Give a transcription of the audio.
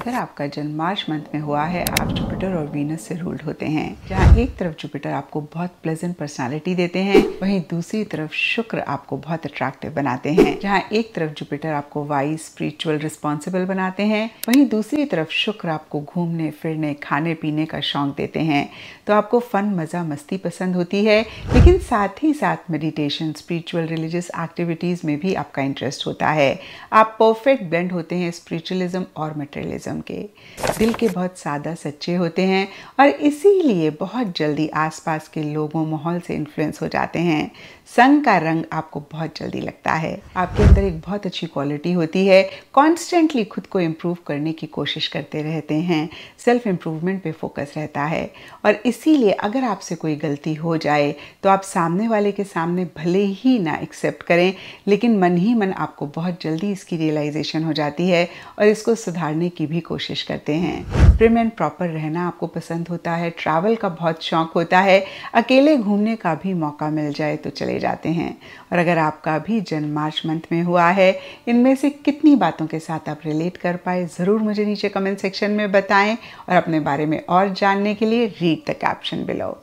अगर आपका जन्म मार्च मंथ में हुआ है आप जुपिटर और वीनस से रूल्ड होते हैं जहाँ एक तरफ जुपिटर आपको बहुत प्लेजेंट पर्सनालिटी देते हैं वहीं दूसरी तरफ शुक्र आपको बहुत अट्रैक्टिव बनाते हैं जहाँ एक तरफ जुपिटर आपको वाइज स्पिरिचुअल रिस्पॉन्सिबल बनाते हैं वहीं दूसरी तरफ शुक्र आपको घूमने फिरने खाने पीने का शौक देते हैं तो आपको फन मज़ा मस्ती पसंद होती है लेकिन साथ ही साथ मेडिटेशन स्पिरिचुअल रिलीजियस एक्टिविटीज़ में भी आपका इंटरेस्ट होता है आप परफेक्ट ब्लेंड होते हैं स्पिरिचुअलिज्म और मटेरियलिज्म किस्म के दिल के बहुत सादा सच्चे होते हैं और इसीलिए बहुत जल्दी आसपास के लोगों माहौल से इन्फ्लुएंस हो जाते हैं संग का रंग आपको बहुत जल्दी लगता है आपके अंदर एक बहुत अच्छी क्वालिटी होती है कॉन्स्टेंटली खुद को इम्प्रूव करने की कोशिश करते रहते हैं सेल्फ इम्प्रूवमेंट पे फोकस रहता है और इसीलिए अगर आपसे कोई गलती हो जाए तो आप सामने वाले के सामने भले ही ना एक्सेप्ट करें लेकिन मन ही मन आपको बहुत जल्दी इसकी रियलाइजेशन हो जाती है और इसको सुधारने की भी कोशिश करते हैं प्रिम एंड प्रॉपर रहना आपको पसंद होता है ट्रैवल का बहुत शौक होता है अकेले घूमने का भी मौका मिल जाए तो चले जाते हैं और अगर आपका भी जन्म मार्च मंथ में हुआ है इनमें से कितनी बातों के साथ आप रिलेट कर पाए ज़रूर मुझे नीचे कमेंट सेक्शन में बताएं और अपने बारे में और जानने के लिए रीड द कैप्शन बिलो